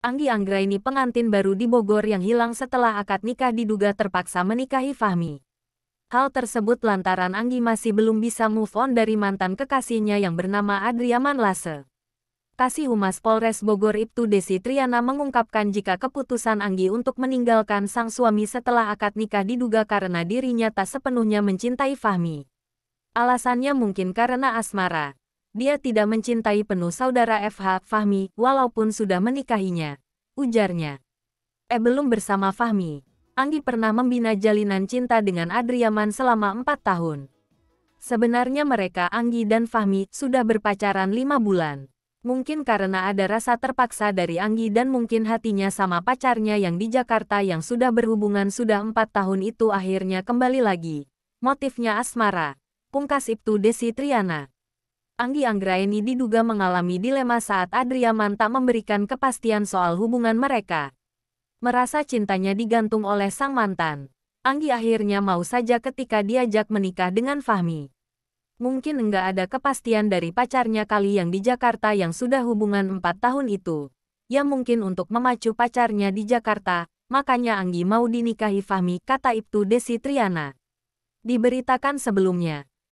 Anggi Anggraini pengantin baru di Bogor yang hilang setelah akad nikah diduga terpaksa menikahi Fahmi. Hal tersebut lantaran Anggi masih belum bisa move on dari mantan kekasihnya yang bernama Adriaman Lase. Kasih Humas Polres Bogor Ibtu Desi Triana mengungkapkan jika keputusan Anggi untuk meninggalkan sang suami setelah akad nikah diduga karena dirinya tak sepenuhnya mencintai Fahmi. Alasannya mungkin karena asmara. Dia tidak mencintai penuh saudara FH Fahmi, walaupun sudah menikahinya. Ujarnya. E belum bersama Fahmi, Anggi pernah membina jalinan cinta dengan Adriaman selama empat tahun. Sebenarnya mereka Anggi dan Fahmi sudah berpacaran lima bulan. Mungkin karena ada rasa terpaksa dari Anggi dan mungkin hatinya sama pacarnya yang di Jakarta yang sudah berhubungan sudah empat tahun itu akhirnya kembali lagi. Motifnya asmara. Pungkas Ibtu Desi Triana. Anggi Anggraini diduga mengalami dilema saat Adriaman tak memberikan kepastian soal hubungan mereka. Merasa cintanya digantung oleh sang mantan, Anggi akhirnya mau saja ketika diajak menikah dengan Fahmi. Mungkin enggak ada kepastian dari pacarnya kali yang di Jakarta yang sudah hubungan 4 tahun itu. Ya mungkin untuk memacu pacarnya di Jakarta, makanya Anggi mau dinikahi Fahmi, kata Ibtu Desi Triana. Diberitakan sebelumnya,